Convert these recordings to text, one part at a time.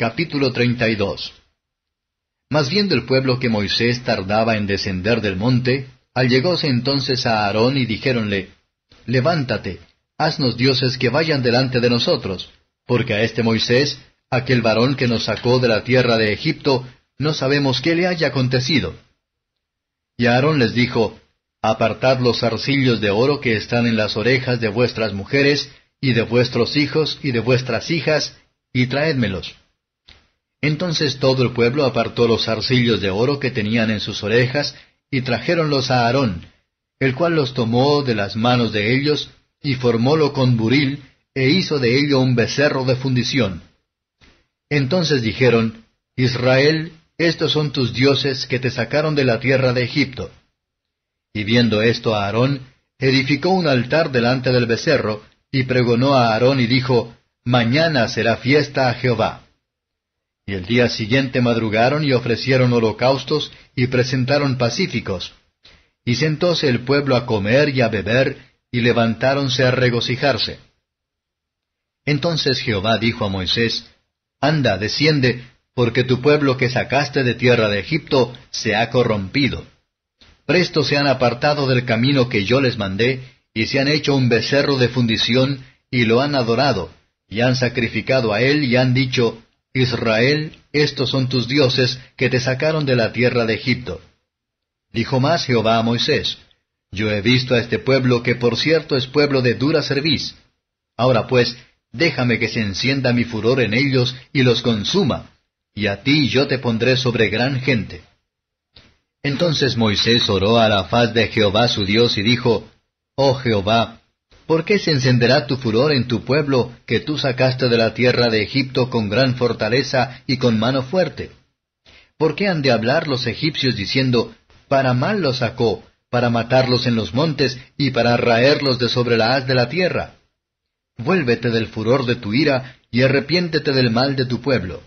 Capítulo 32 Mas viendo el pueblo que Moisés tardaba en descender del monte, allegóse entonces a Aarón y dijéronle, Levántate, haznos dioses que vayan delante de nosotros, porque a este Moisés, aquel varón que nos sacó de la tierra de Egipto, no sabemos qué le haya acontecido. Y Aarón les dijo, Apartad los arcillos de oro que están en las orejas de vuestras mujeres, y de vuestros hijos, y de vuestras hijas, y traédmelos. Entonces todo el pueblo apartó los arcillos de oro que tenían en sus orejas y trajéronlos a Aarón, el cual los tomó de las manos de ellos y formólo con buril e hizo de ello un becerro de fundición. Entonces dijeron, Israel, estos son tus dioses que te sacaron de la tierra de Egipto. Y viendo esto Aarón, edificó un altar delante del becerro, y pregonó a Aarón y dijo, Mañana será fiesta a Jehová. Y el día siguiente madrugaron y ofrecieron holocaustos y presentaron pacíficos. Y sentóse el pueblo a comer y a beber, y levantáronse a regocijarse. Entonces Jehová dijo a Moisés, Anda, desciende, porque tu pueblo que sacaste de tierra de Egipto se ha corrompido. Presto se han apartado del camino que yo les mandé, y se han hecho un becerro de fundición, y lo han adorado, y han sacrificado a él, y han dicho, Israel, estos son tus dioses que te sacaron de la tierra de Egipto. Dijo más Jehová a Moisés, Yo he visto a este pueblo que por cierto es pueblo de dura serviz. Ahora pues, déjame que se encienda mi furor en ellos y los consuma, y a ti yo te pondré sobre gran gente. Entonces Moisés oró a la faz de Jehová su Dios y dijo, Oh Jehová, ¿Por qué se encenderá tu furor en tu pueblo que tú sacaste de la tierra de Egipto con gran fortaleza y con mano fuerte? ¿Por qué han de hablar los egipcios diciendo, para mal los sacó, para matarlos en los montes y para raerlos de sobre la haz de la tierra? Vuélvete del furor de tu ira y arrepiéntete del mal de tu pueblo.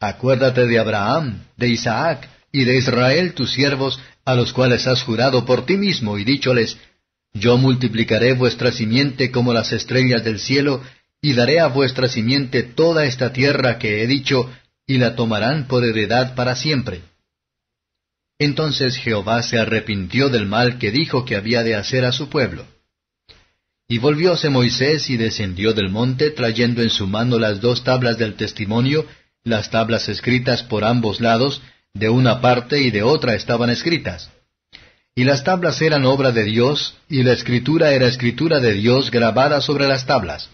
Acuérdate de Abraham, de Isaac y de Israel tus siervos, a los cuales has jurado por ti mismo y dicholes, yo multiplicaré vuestra simiente como las estrellas del cielo, y daré a vuestra simiente toda esta tierra que he dicho, y la tomarán por heredad para siempre. Entonces Jehová se arrepintió del mal que dijo que había de hacer a su pueblo. Y volvióse Moisés y descendió del monte, trayendo en su mano las dos tablas del testimonio, las tablas escritas por ambos lados, de una parte y de otra estaban escritas. Y las tablas eran obra de Dios, y la escritura era escritura de Dios grabada sobre las tablas.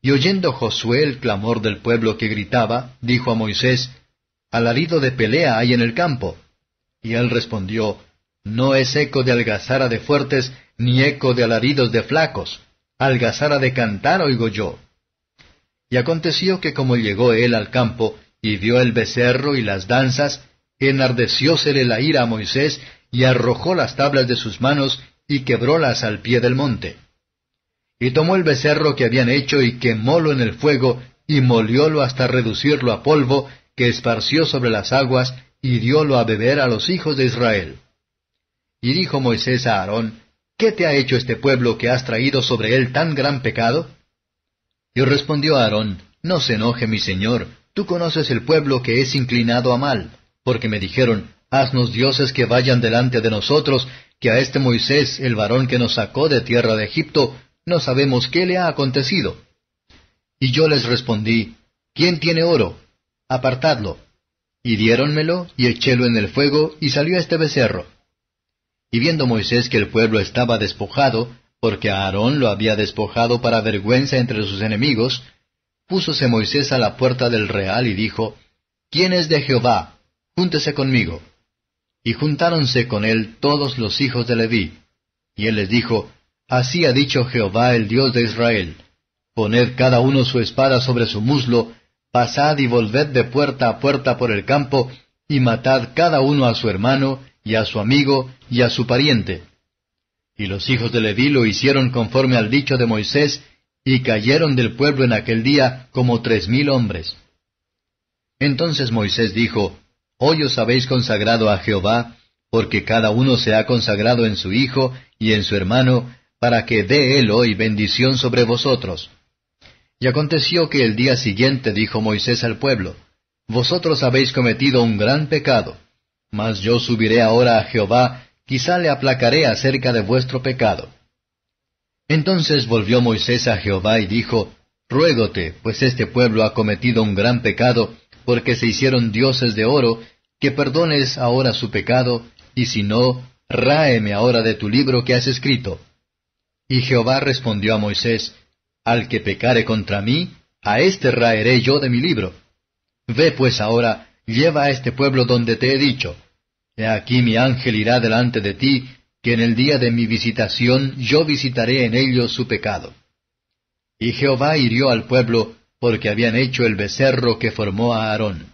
Y oyendo Josué el clamor del pueblo que gritaba, dijo a Moisés, Alarido de pelea hay en el campo. Y él respondió, No es eco de algazara de fuertes, ni eco de alaridos de flacos, algazara de cantar oigo yo. Y aconteció que como llegó él al campo, y vio el becerro y las danzas, enardeciósele la ira a Moisés, y arrojó las tablas de sus manos y quebrólas al pie del monte. Y tomó el becerro que habían hecho y quemólo en el fuego y moliólo hasta reducirlo a polvo que esparció sobre las aguas y diólo a beber a los hijos de Israel. Y dijo Moisés a Aarón, ¿Qué te ha hecho este pueblo que has traído sobre él tan gran pecado? Y respondió Aarón, No se enoje mi señor, tú conoces el pueblo que es inclinado a mal, porque me dijeron, Haznos dioses que vayan delante de nosotros, que a este Moisés, el varón que nos sacó de tierra de Egipto, no sabemos qué le ha acontecido. Y yo les respondí, ¿quién tiene oro? Apartadlo. Y diéronmelo, y echélo en el fuego, y salió este becerro. Y viendo Moisés que el pueblo estaba despojado, porque a Aarón lo había despojado para vergüenza entre sus enemigos, púsose Moisés a la puerta del real y dijo, ¿Quién es de Jehová? Júntese conmigo. Y juntáronse con él todos los hijos de Leví. Y él les dijo, Así ha dicho Jehová el Dios de Israel, poned cada uno su espada sobre su muslo, pasad y volved de puerta a puerta por el campo, y matad cada uno a su hermano, y a su amigo, y a su pariente. Y los hijos de Leví lo hicieron conforme al dicho de Moisés, y cayeron del pueblo en aquel día como tres mil hombres. Entonces Moisés dijo, Hoy os habéis consagrado a Jehová, porque cada uno se ha consagrado en su hijo y en su hermano, para que dé él hoy bendición sobre vosotros. Y aconteció que el día siguiente dijo Moisés al pueblo, Vosotros habéis cometido un gran pecado, mas yo subiré ahora a Jehová, quizá le aplacaré acerca de vuestro pecado. Entonces volvió Moisés a Jehová y dijo, Ruégote, pues este pueblo ha cometido un gran pecado, porque se hicieron dioses de oro, que perdones ahora su pecado, y si no, ráeme ahora de tu libro que has escrito. Y Jehová respondió a Moisés, Al que pecare contra mí, a éste raeré yo de mi libro. Ve pues ahora, lleva a este pueblo donde te he dicho. He aquí mi ángel irá delante de ti, que en el día de mi visitación yo visitaré en ellos su pecado. Y Jehová hirió al pueblo, porque habían hecho el becerro que formó a Aarón.